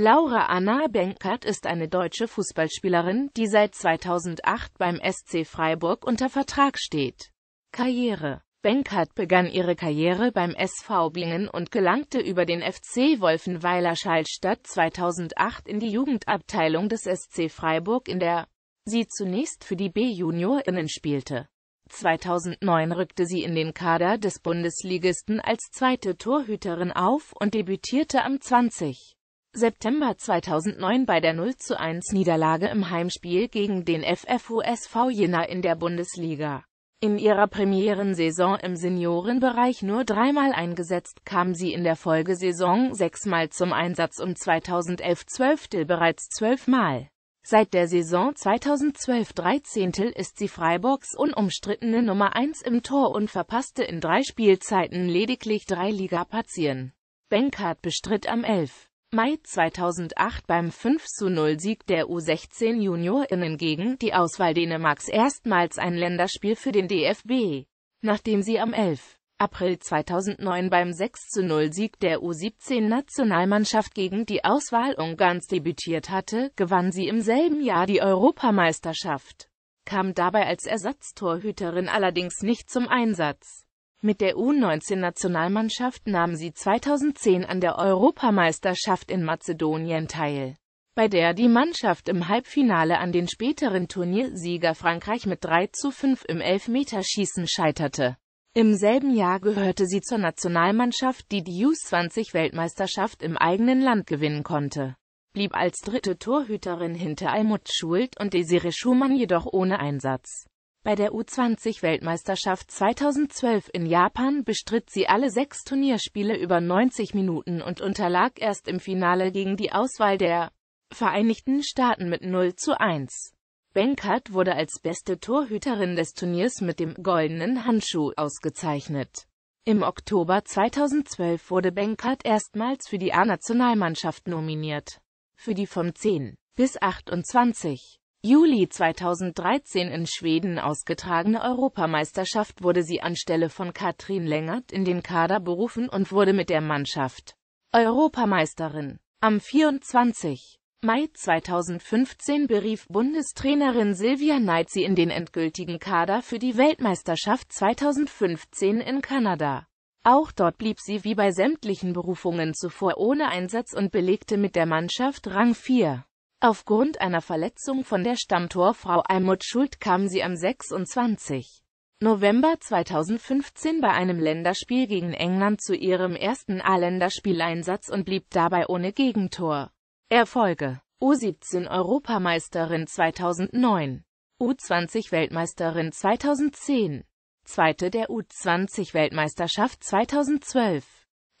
Laura Anna Benkert ist eine deutsche Fußballspielerin, die seit 2008 beim SC Freiburg unter Vertrag steht. Karriere Benkert begann ihre Karriere beim SV Blingen und gelangte über den FC Wolfenweiler Schallstadt 2008 in die Jugendabteilung des SC Freiburg, in der sie zunächst für die B-JuniorInnen spielte. 2009 rückte sie in den Kader des Bundesligisten als zweite Torhüterin auf und debütierte am 20. September 2009 bei der 0 zu 1 Niederlage im Heimspiel gegen den FFUSV Jena in der Bundesliga. In ihrer Premierensaison im Seniorenbereich nur dreimal eingesetzt, kam sie in der Folgesaison sechsmal zum Einsatz und 2011-12 bereits zwölfmal. Seit der Saison 2012-13 ist sie Freiburgs unumstrittene Nummer 1 im Tor und verpasste in drei Spielzeiten lediglich drei Ligapartien. Benkhardt bestritt am 11. Mai 2008 beim 5-0-Sieg zu der U16 Juniorinnen gegen die Auswahl Dänemarks erstmals ein Länderspiel für den DFB, nachdem sie am 11. April 2009 beim 6-0-Sieg zu der U17-Nationalmannschaft gegen die Auswahl Ungarns debütiert hatte, gewann sie im selben Jahr die Europameisterschaft, kam dabei als Ersatztorhüterin allerdings nicht zum Einsatz. Mit der U-19-Nationalmannschaft nahm sie 2010 an der Europameisterschaft in Mazedonien teil, bei der die Mannschaft im Halbfinale an den späteren Turniersieger Frankreich mit 3 zu 5 im Elfmeterschießen scheiterte. Im selben Jahr gehörte sie zur Nationalmannschaft, die die U20-Weltmeisterschaft im eigenen Land gewinnen konnte, blieb als dritte Torhüterin hinter Almut Schult und Desiree Schumann jedoch ohne Einsatz. Bei der U20-Weltmeisterschaft 2012 in Japan bestritt sie alle sechs Turnierspiele über 90 Minuten und unterlag erst im Finale gegen die Auswahl der Vereinigten Staaten mit 0 zu 1. Benkert wurde als beste Torhüterin des Turniers mit dem Goldenen Handschuh ausgezeichnet. Im Oktober 2012 wurde Benkert erstmals für die A-Nationalmannschaft nominiert. Für die vom 10 bis 28 Juli 2013 in Schweden ausgetragene Europameisterschaft wurde sie anstelle von Katrin Längert in den Kader berufen und wurde mit der Mannschaft Europameisterin. Am 24. Mai 2015 berief Bundestrainerin Silvia Neid sie in den endgültigen Kader für die Weltmeisterschaft 2015 in Kanada. Auch dort blieb sie wie bei sämtlichen Berufungen zuvor ohne Einsatz und belegte mit der Mannschaft Rang 4. Aufgrund einer Verletzung von der Stammtorfrau Almut Schuld kam sie am 26. November 2015 bei einem Länderspiel gegen England zu ihrem ersten A-Länderspieleinsatz und blieb dabei ohne Gegentor. Erfolge U17-Europameisterin 2009 U20-Weltmeisterin 2010 Zweite der U20-Weltmeisterschaft 2012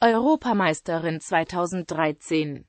Europameisterin 2013